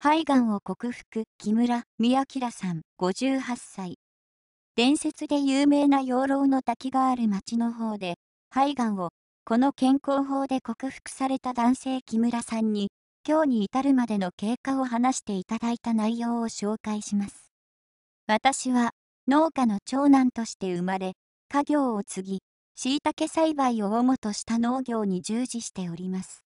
肺がんを克服、木村、宮明さん、58歳。伝説で有名な養老の滝がある町の方で、肺がんを、この健康法で克服された男性木村さんに、今日に至るまでの経過を話していただいた内容を紹介します。私は、農家の長男として生まれ、家業を継ぎ、椎茸栽培を主とした農業に従事しております。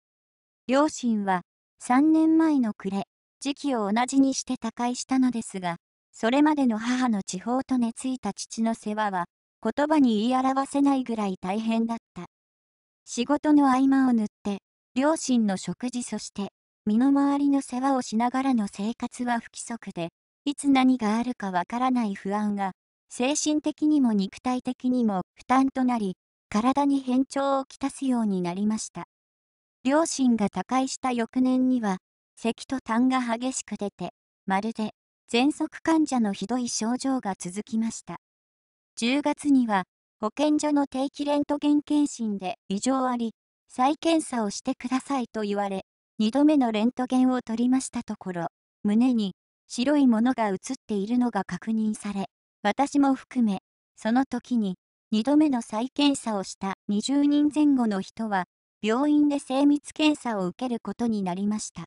両親は、3年前の暮れ、時期を同じにして他界したのですが、それまでの母の地方と寝ついた父の世話は、言葉に言い表せないぐらい大変だった。仕事の合間を縫って、両親の食事そして、身の回りの世話をしながらの生活は不規則で、いつ何があるかわからない不安が、精神的にも肉体的にも負担となり、体に変調をきたすようになりました。両親が他界した翌年には、咳と痰が激しく出て、まるで喘息患者のひどい症状が続きました。10月には保健所の定期レントゲン検診で異常あり、再検査をしてくださいと言われ、2度目のレントゲンを取りましたところ、胸に白いものが映っているのが確認され、私も含め、その時に2度目の再検査をした20人前後の人は、病院で精密検査を受けることになりました。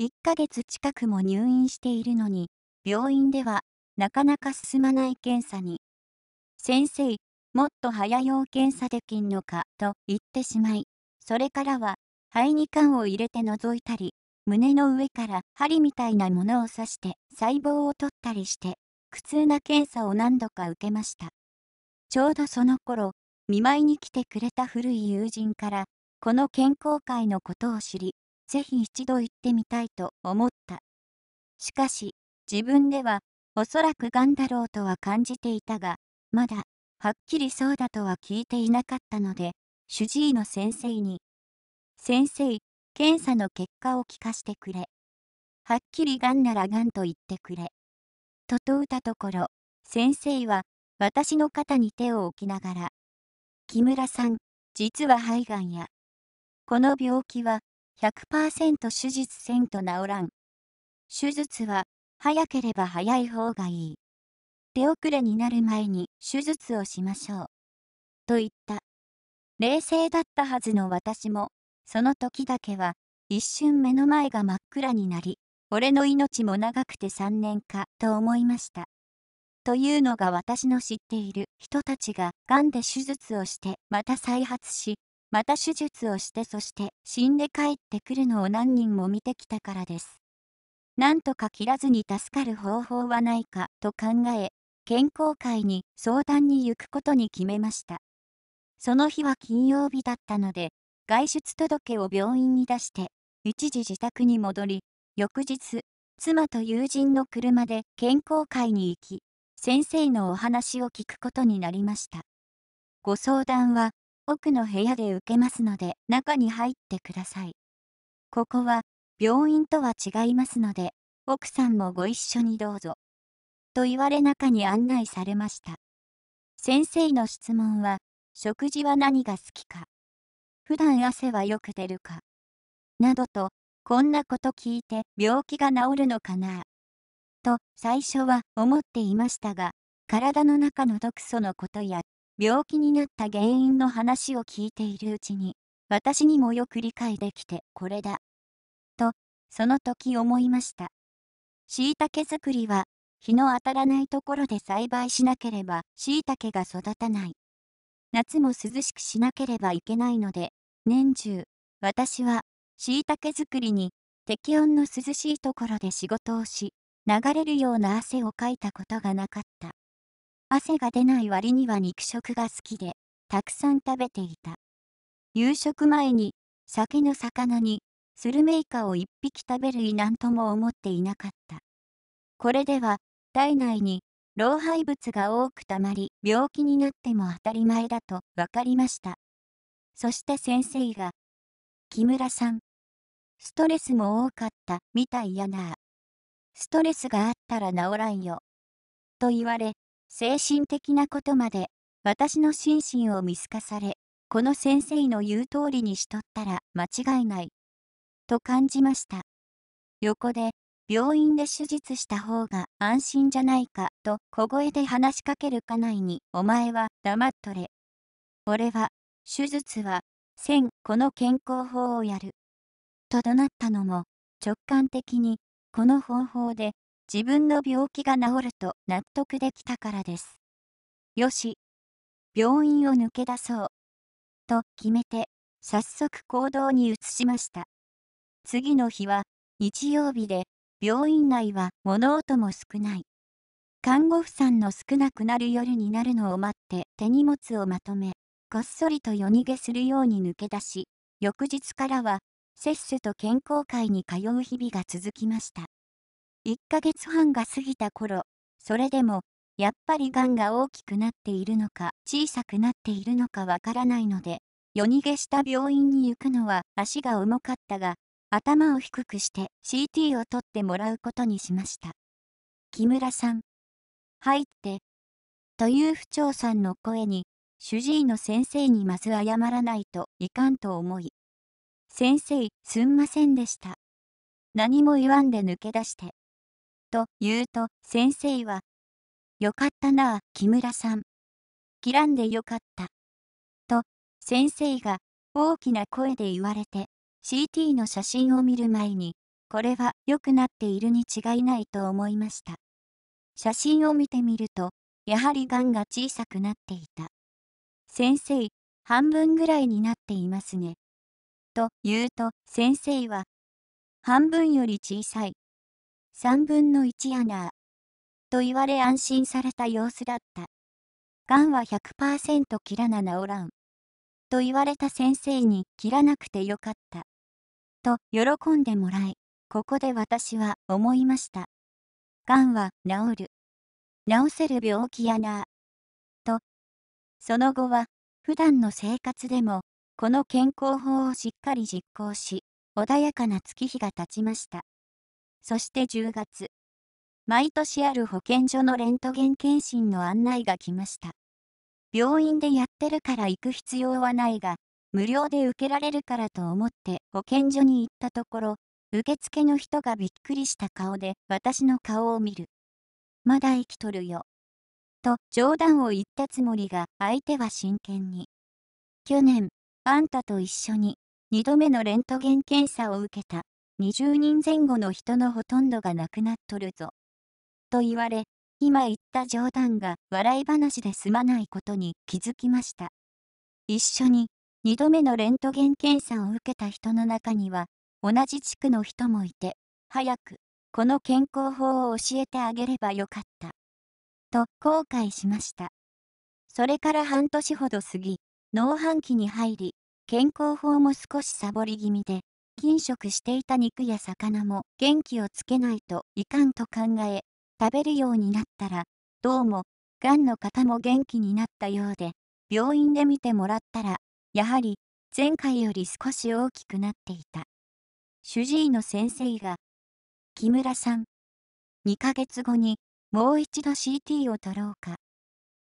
1ヶ月近くも入院しているのに、病院ではなかなか進まない検査に、先生、もっと早よう検査できんのかと言ってしまい、それからは肺に管を入れて覗いたり、胸の上から針みたいなものを刺して細胞を取ったりして、苦痛な検査を何度か受けました。ちょうどその頃、見舞いに来てくれた古い友人から、この健康会のことを知り、ぜひ一度行ってみたいと思った。しかし、自分では、おそらくガンだろうとは感じていたが、まだ、はっきりそうだとは聞いていなかったので、主治医の先生に、先生、検査の結果を聞かせてくれ。はっきりがんならがんと言ってくれ。と問うたところ、先生は、私の肩に手を置きながら、木村さん、実は肺がんや。この病気は、100%手術せんと治らん。手術は早ければ早い方がいい。手遅れになる前に手術をしましょう。と言った。冷静だったはずの私も、その時だけは一瞬目の前が真っ暗になり、俺の命も長くて3年かと思いました。というのが私の知っている人たちが癌で手術をしてまた再発しまた手術をしてそして死んで帰ってくるのを何人も見てきたからです。なんとか切らずに助かる方法はないかと考え、健康会に相談に行くことに決めました。その日は金曜日だったので、外出届を病院に出して、一時自宅に戻り、翌日、妻と友人の車で健康会に行き、先生のお話を聞くことになりました。ご相談は奥の部屋で受けますので中に入ってください。ここは病院とは違いますので奥さんもご一緒にどうぞ。と言われ中に案内されました。先生の質問は食事は何が好きか普段汗はよく出るかなどとこんなこと聞いて病気が治るのかなと最初は思っていましたが体の中の毒素のことや病気になった原因の話を聞いているうちに、私にもよく理解できてこれだ。と、その時思いました。しいたけ作りは、日の当たらないところで栽培しなければしいたけが育たない。夏も涼しくしなければいけないので、年中、私は、しいたけ作りに、適温の涼しいところで仕事をし、流れるような汗をかいたことがなかった。汗が出ない割には肉食が好きで、たくさん食べていた。夕食前に、酒の魚に、スルメイカを一匹食べるいなんとも思っていなかった。これでは、体内に、老廃物が多くたまり、病気になっても当たり前だと分かりました。そして先生が、木村さん、ストレスも多かったみたいやな。ストレスがあったら治らんよ。と言われ、精神的なことまで、私の心身を見透かされ、この先生の言う通りにしとったら間違いない。と感じました。横で、病院で手術した方が安心じゃないかと小声で話しかける家内に、お前は黙っとれ。俺は、手術は、千この健康法をやる。と怒鳴ったのも、直感的に、この方法で自分の病気が治ると納得できたからです。よし、病院を抜け出そう。と決めて、早速行動に移しました。次の日は、日曜日で、病院内は物音も少ない。看護婦さんの少なくなる夜になるのを待って手荷物をまとめ、こっそりと夜逃げするように抜け出し、翌日からは、摂取と健康会に通う日々が続きました。1ヶ月半が過ぎた頃、それでも、やっぱりがんが大きくなっているのか、小さくなっているのかわからないので、夜逃げした病院に行くのは足が重かったが、頭を低くして CT を取ってもらうことにしました。木村さん。入って。という不調さんの声に、主治医の先生にまず謝らないといかんと思い。先生、すんませんでした。何も言わんで抜け出して、と言うと先生は、よかったなあ、木村さん。切らんでよかった。と、先生が大きな声で言われて、CT の写真を見る前に、これは良くなっているに違いないと思いました。写真を見てみると、やはりがんが小さくなっていた。先生、半分ぐらいになっていますね。と言うと、先生は、半分より小さい。3分の1やなと言われ安心された様子だった。がんは100%切らな治らん。と言われた先生に切らなくてよかった。と喜んでもらい、ここで私は思いました。がんは治る。治せる病気やな。と、その後は普段の生活でもこの健康法をしっかり実行し、穏やかな月日が経ちました。そして10月。毎年ある保健所のレントゲン検診の案内が来ました。病院でやってるから行く必要はないが、無料で受けられるからと思って保健所に行ったところ、受付の人がびっくりした顔で私の顔を見る。まだ生きとるよ。と冗談を言ったつもりが相手は真剣に。去年、あんたと一緒に2度目のレントゲン検査を受けた20人前後の人のほとんどが亡くなっとるぞ。と言われ、今言った冗談が笑い話で済まないことに気づきました。一緒に2度目のレントゲン検査を受けた人の中には、同じ地区の人もいて、早く、この健康法を教えてあげればよかった。と後悔しました。それから半年ほど過ぎ、農繁期に入り、健康法も少しサボり気味で、禁食していた肉や魚も元気をつけないといかんと考え、食べるようになったら、どうも、がんの方も元気になったようで、病院で見てもらったら、やはり、前回より少し大きくなっていた。主治医の先生が、木村さん、2ヶ月後に、もう一度 CT を取ろうか。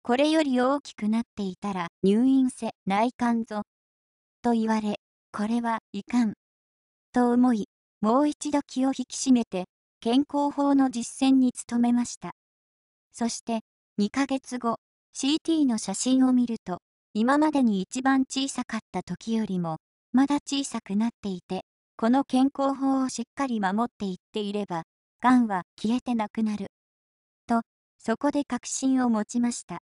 これより大きくなっていたら入院せ、内観ぞ。と言われ、これはいかん、と思い、もう一度気を引き締めて、健康法の実践に努めました。そして、2ヶ月後、CT の写真を見ると、今までに一番小さかった時よりも、まだ小さくなっていて、この健康法をしっかり守っていっていれば、がんは消えてなくなる。と、そこで確信を持ちました。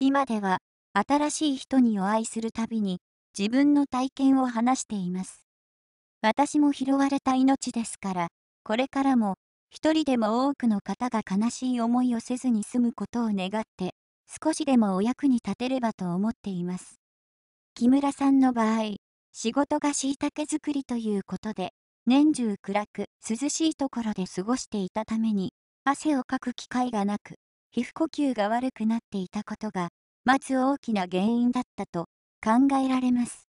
今では、新しい人にお会いするたびに、自分の体験を話しています。私も拾われた命ですから、これからも、一人でも多くの方が悲しい思いをせずに済むことを願って、少しでもお役に立てればと思っています。木村さんの場合、仕事が椎茸作りということで、年中暗く涼しいところで過ごしていたために、汗をかく機会がなく、皮膚呼吸が悪くなっていたことが、まず大きな原因だったと考えられます。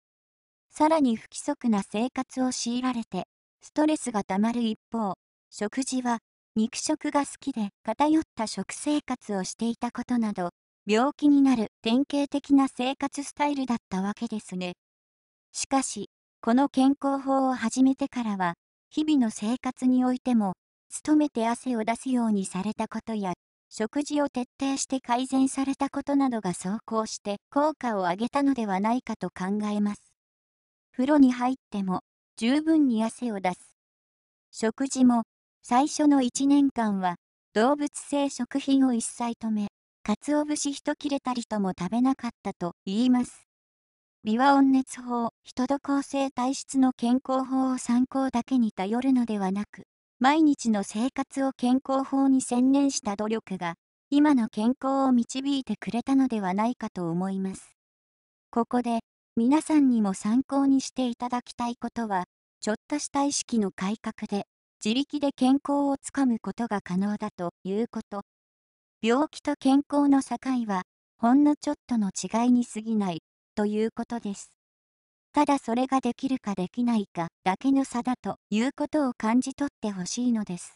さらに不規則な生活を強いられて、ストレスがたまる一方、食事は肉食が好きで偏った食生活をしていたことなど、病気になる典型的な生活スタイルだったわけですね。しかし、この健康法を始めてからは、日々の生活においても、努めて汗を出すようにされたことや、食事を徹底して改善されたことなどが走行して効果を上げたのではないかと考えます。風呂に入っても十分に汗を出す。食事も最初の1年間は動物性食品を一切止め、鰹節一切れたりとも食べなかったと言います。美和温熱法、人土構成体質の健康法を参考だけに頼るのではなく、毎日の生活を健康法に専念した努力が、今の健康を導いてくれたのではないかと思います。ここで、皆さんにも参考にしていただきたいことは、ちょっとした意識の改革で、自力で健康をつかむことが可能だということ。病気と健康の境は、ほんのちょっとの違いに過ぎない、ということです。ただそれができるかできないかだけの差だということを感じ取ってほしいのです。